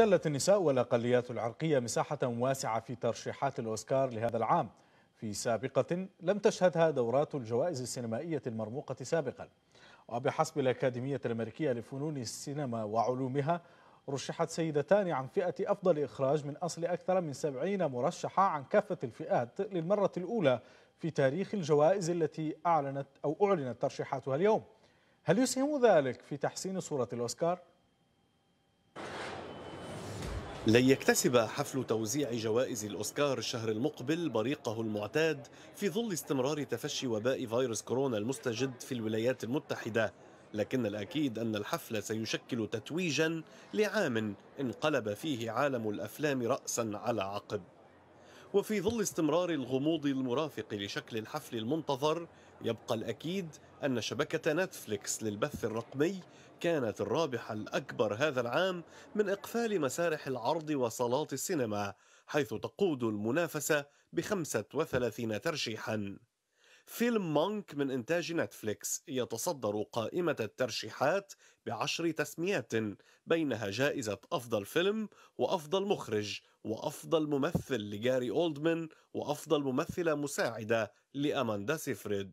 احتلت النساء والأقليات العرقية مساحة واسعة في ترشيحات الأوسكار لهذا العام في سابقة لم تشهدها دورات الجوائز السينمائية المرموقة سابقا وبحسب الأكاديمية الأمريكية لفنون السينما وعلومها رشحت سيدتان عن فئة أفضل إخراج من أصل أكثر من سبعين مرشحة عن كافة الفئات للمرة الأولى في تاريخ الجوائز التي أعلنت أو أعلنت ترشيحاتها اليوم هل يسهم ذلك في تحسين صورة الأوسكار؟ لن يكتسب حفل توزيع جوائز الأوسكار الشهر المقبل بريقه المعتاد في ظل استمرار تفشي وباء فيروس كورونا المستجد في الولايات المتحدة لكن الأكيد أن الحفل سيشكل تتويجا لعام انقلب فيه عالم الأفلام رأسا على عقب وفي ظل استمرار الغموض المرافق لشكل الحفل المنتظر يبقى الأكيد أن شبكة نتفليكس للبث الرقمي كانت الرابحة الأكبر هذا العام من إقفال مسارح العرض وصالات السينما حيث تقود المنافسة بخمسة وثلاثين ترشيحاً فيلم مونك من إنتاج نتفليكس يتصدر قائمة الترشيحات بعشر تسميات بينها جائزة أفضل فيلم وأفضل مخرج وأفضل ممثل لجاري أولدمان وأفضل ممثلة مساعدة لأماندا سيفريد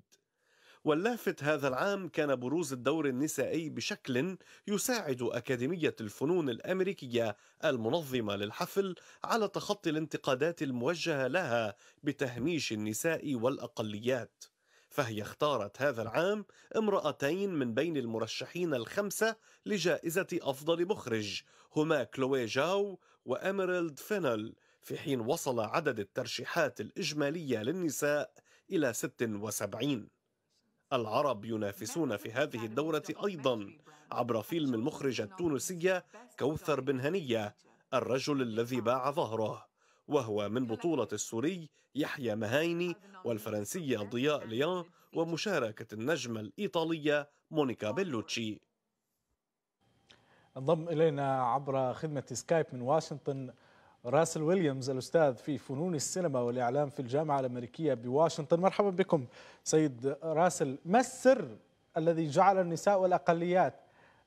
واللافت هذا العام كان بروز الدور النسائي بشكل يساعد أكاديمية الفنون الأمريكية المنظمة للحفل على تخطي الانتقادات الموجهة لها بتهميش النساء والأقليات فهي اختارت هذا العام امرأتين من بين المرشحين الخمسة لجائزة أفضل مخرج هما كلوي جاو وأميرالد فينل في حين وصل عدد الترشيحات الإجمالية للنساء إلى 76 العرب ينافسون في هذه الدورة أيضا عبر فيلم المخرجة التونسية كوثر بن هنية الرجل الذي باع آه. ظهره وهو من بطولة السوري يحيى مهايني آه، والفرنسية ضياء آه، ليان ومشاركة النجمة الإيطالية مونيكا بيلوتشي انضم إلينا عبر خدمة سكايب من واشنطن راسل ويليامز الأستاذ في فنون السينما والإعلام في الجامعة الأمريكية بواشنطن مرحبا بكم سيد راسل ما السر الذي جعل النساء والأقليات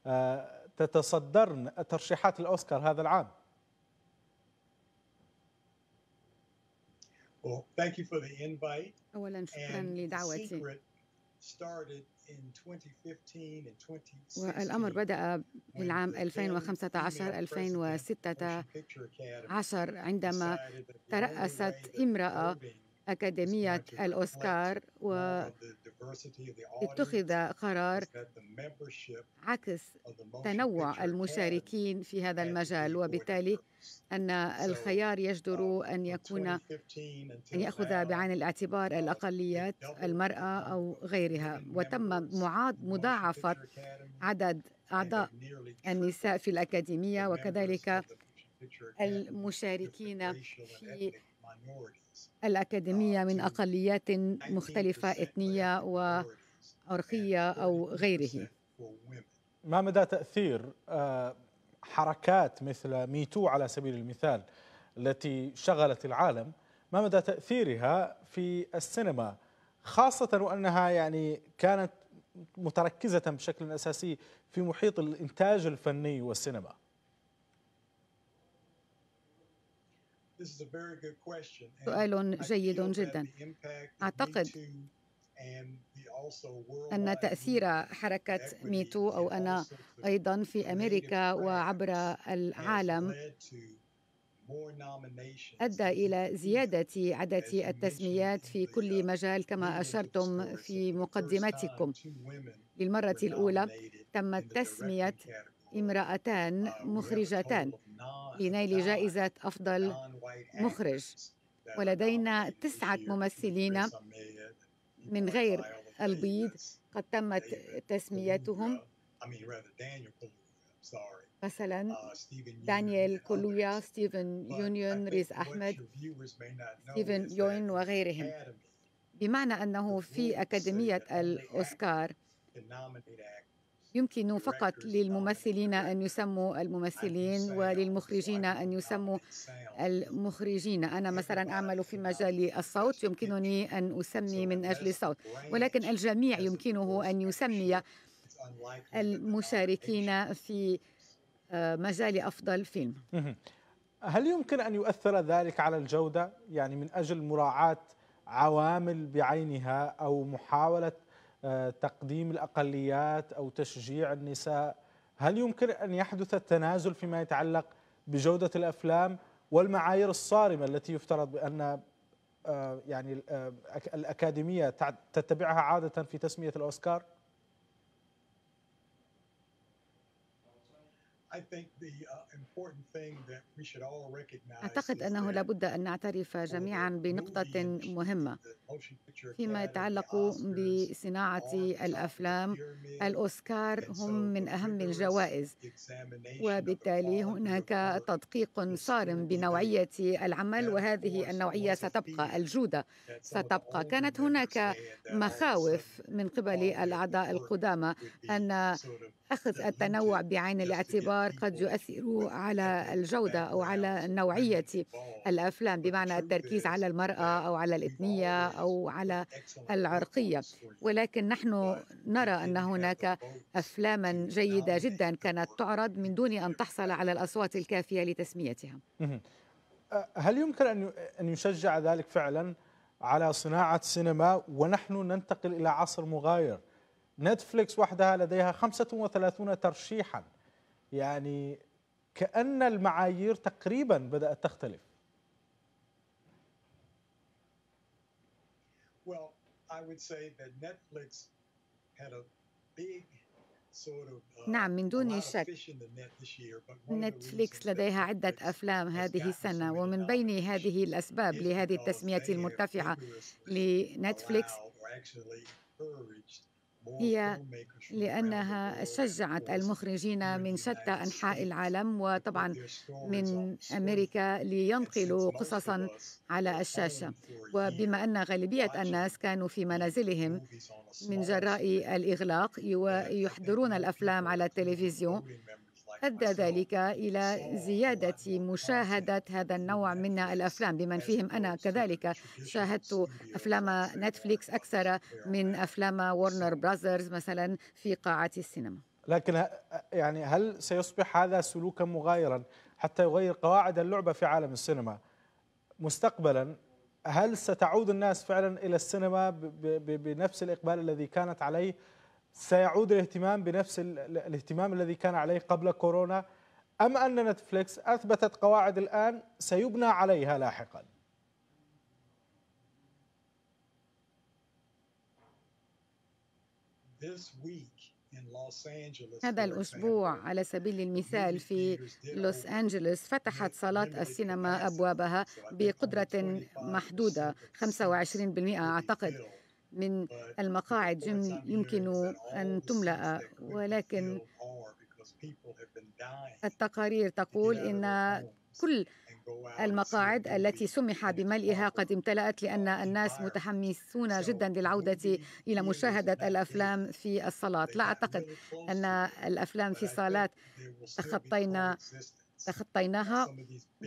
آه، تتصدرن ترشيحات الأوسكار هذا العام أولا شكرا لدعوتي والأمر بدأ في العام 2015 2016 عندما ترأست امرأة أكاديمية الأوسكار اتخذ قرار عكس تنوع المشاركين في هذا المجال وبالتالي أن الخيار يجدر um, أن يكون أن يأخذ بعين الاعتبار uh, الأقليات المرأة أو غيرها وتم مضاعفة عدد أعضاء النساء في الأكاديمية وكذلك المشاركين في الأكاديمية من أقليات مختلفة إثنية وعرقية أو غيره ما مدى تأثير آه، حركات مثل ميتو على سبيل المثال التي شغلت العالم ما مدى تأثيرها في السينما خاصة وأنها يعني كانت متركزة بشكل أساسي في محيط الإنتاج الفني والسينما سؤال جيد جدا أعتقد أن تأثير حركة ميتو أو أنا أيضا في أمريكا وعبر العالم أدى إلى زيادة عدد التسميات في كل مجال كما أشرتم في مقدمتكم للمرة الأولى تمت تسمية امرأتان مخرجتان لنيل جائزة أفضل مخرج ولدينا تسعة ممثلين من غير البيض قد تمت تسميتهم مثلا دانيال كولويا ستيفن يونيون ريز أحمد ستيفن يوين وغيرهم بمعنى أنه في أكاديمية الأوسكار يمكن فقط للممثلين أن يسموا الممثلين وللمخرجين أن يسموا المخرجين أنا مثلا أعمل في مجال الصوت يمكنني أن أسمي من أجل الصوت ولكن الجميع يمكنه أن يسمي المشاركين في آه، مجال أفضل فيلم هل يمكن أن يؤثر ذلك على الجودة؟ يعني من أجل مراعاة عوامل بعينها أو محاولة آه، تقديم الأقليات أو تشجيع النساء هل يمكن أن يحدث التنازل فيما يتعلق بجودة الأفلام والمعايير الصارمة التي يفترض بأن آه، يعني آه، الأكاديمية تتبعها عادة في تسمية الأوسكار؟ I think the uh, أعتقد أنه لابد أن نعترف جميعا بنقطة مهمة فيما يتعلق بصناعة الأفلام الأوسكار هم من أهم الجوائز وبالتالي هناك تدقيق صارم بنوعية العمل وهذه النوعية ستبقى الجودة ستبقى كانت هناك مخاوف من قبل الأعضاء القدامى أن أخذ التنوع بعين الاعتبار قد يؤثر على الجودة أو على نوعية الأفلام بمعنى التركيز على المرأة أو على الإثنية أو على العرقية ولكن نحن نرى أن هناك أفلاما جيدة جدا كانت تعرض من دون أن تحصل على الأصوات الكافية لتسميتها هل يمكن أن يشجع ذلك فعلا على صناعة سينما ونحن ننتقل إلى عصر مغاير نتفليكس وحدها لديها 35 ترشيحا يعني كأن المعايير تقريبا بدأت تختلف Well, I would say that Netflix had a big uh, نعم من دون شك نتفليكس لديها عدة أفلام هذه السنة ومن بين هذه الأسباب لهذه التسمية المرتفعة لنتفليكس هي لأنها شجعت المخرجين من شتى أنحاء العالم وطبعا من أمريكا لينقلوا قصصا على الشاشة وبما أن غالبية الناس كانوا في منازلهم من جراء الإغلاق يحضرون الأفلام على التلفزيون أدى ذلك إلى زيادة مشاهدة هذا النوع من الأفلام بمن فيهم أنا كذلك شاهدت أفلام نتفليكس أكثر من أفلام وورنر براذرز مثلا في قاعه السينما لكن يعني هل سيصبح هذا سلوكا مغايرا حتى يغير قواعد اللعبة في عالم السينما مستقبلا هل ستعود الناس فعلا إلى السينما بنفس الإقبال الذي كانت عليه سيعود الاهتمام بنفس الاهتمام الذي كان عليه قبل كورونا أم أن نتفليكس أثبتت قواعد الآن سيبنى عليها لاحقا هذا الأسبوع على سبيل المثال في لوس أنجلوس فتحت صالات السينما أبوابها بقدرة محدودة 25% أعتقد من المقاعد يمكن أن تملأ ولكن التقارير تقول إن كل المقاعد التي سمح بملئها قد امتلأت لأن الناس متحمسون جدا للعودة إلى مشاهدة الأفلام في الصالات لا أعتقد أن الأفلام في الصالات تخطينا تخطيناها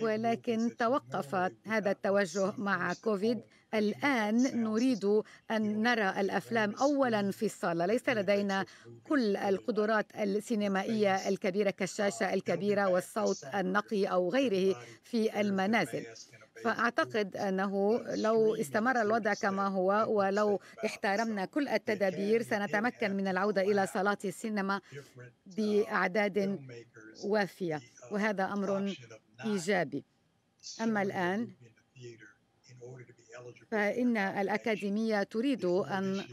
ولكن توقف هذا التوجه مع كوفيد الآن نريد أن نرى الأفلام أولا في الصالة ليس لدينا كل القدرات السينمائية الكبيرة كالشاشة الكبيرة والصوت النقي أو غيره في المنازل فأعتقد أنه لو استمر الوضع كما هو ولو احترمنا كل التدابير سنتمكن من العودة إلى صالات السينما بأعداد وافية وهذا أمر إيجابي أما الآن فإن الأكاديمية تريد أن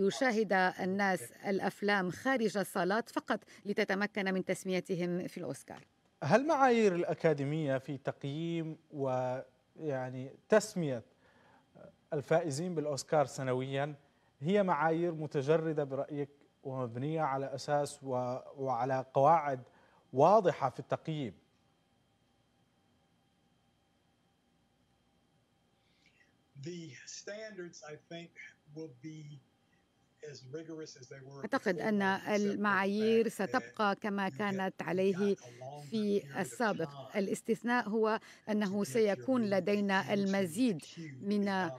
يشاهد الناس الأفلام خارج الصالات فقط لتتمكن من تسميتهم في الأوسكار هل معايير الأكاديمية في تقييم ويعني تسمية الفائزين بالأوسكار سنويا هي معايير متجردة برأيك ومبنية على أساس وعلى قواعد واضحة في التقييم أعتقد أن المعايير ستبقى كما كانت عليه في السابق الاستثناء هو أنه سيكون لدينا المزيد من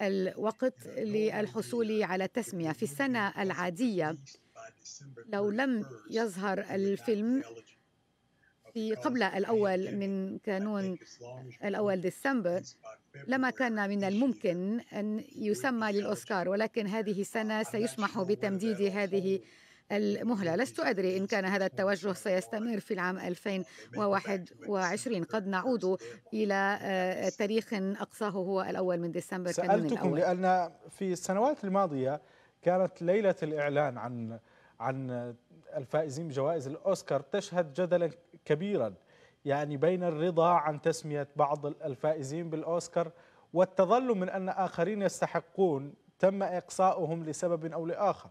الوقت للحصول uh, على التسمية في السنة العادية لو لم يظهر الفيلم في آه، قبل الأول من كانون الأول ديسمبر لما كان من الممكن أن يسمى للأوسكار ولكن هذه السنة سيسمح بتمديد هذه المهلة لست أدري إن كان هذا التوجه سيستمر في العام 2021 قد نعود إلى آه، تاريخ أقصاه هو الأول من ديسمبر سألتكم لأن في السنوات الماضية كانت ليلة الإعلان عن عن الفائزين بجوائز الأوسكار تشهد جدلا كبيرا يعني بين الرضا عن تسمية بعض الفائزين بالأوسكار والتظلم من أن آخرين يستحقون تم إقصاؤهم لسبب أو لآخر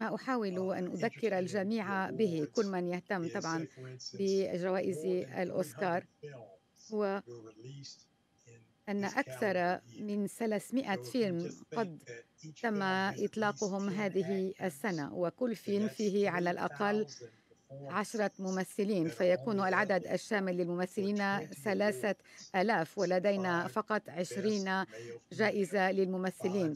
ما أحاول uh, أن أذكر الجميع به كل من يهتم طبعا بجوائز الأوسكار هو أن أكثر من 300 فيلم قد تم إطلاقهم هذه السنة وكل فيلم فيه على الأقل عشرة ممثلين فيكون العدد الشامل للممثلين ثلاثة ألاف ولدينا فقط عشرين جائزة للممثلين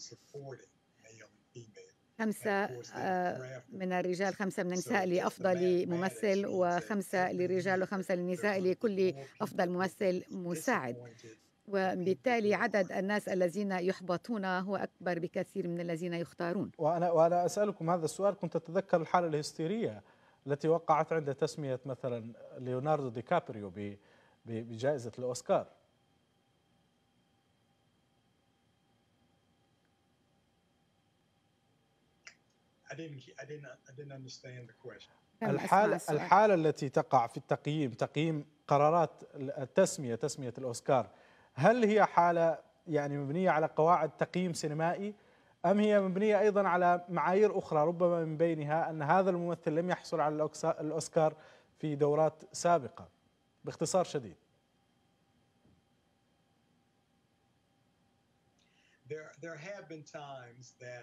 خمسة آه، من الرجال خمسة من النساء لأفضل ممثل وخمسة للرجال وخمسة للنساء لكل أفضل ممثل مساعد وبالتالي عدد الناس الذين يحبطون هو أكبر بكثير من الذين يختارون وأنا, وأنا أسألكم هذا السؤال كنت أتذكر الحالة الهستيرية التي وقعت عند تسمية مثلا ليوناردو دي كابريو بجائزة الأوسكار الحالة, الحالة التي تقع في التقييم تقييم قرارات التسمية تسمية الأوسكار هل هي حالة يعني مبنية على قواعد تقييم سينمائي أم هي مبنية أيضا على معايير أخرى ربما من بينها أن هذا الممثل لم يحصل على الأوسكار في دورات سابقة باختصار شديد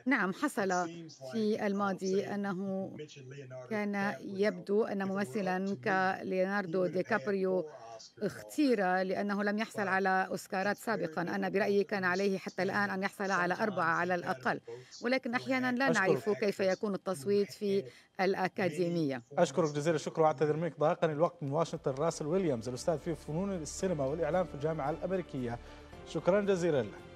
نعم حصل في الماضي أنه كان يبدو أن ممثلا كليوناردو دي كابريو اختير لأنه لم يحصل على أوسكارات سابقا أنا برأيي كان عليه حتى الآن أن يحصل على أربعة على الأقل ولكن أحيانا لا نعرف كيف يكون التصويت في الأكاديمية أشكرك جزيل الشكر وأعتذر منك ضاقني الوقت من واشنطن راسل ويليامز الأستاذ في فنون السينما والإعلام في الجامعة الأمريكية شكرا جزيلا لك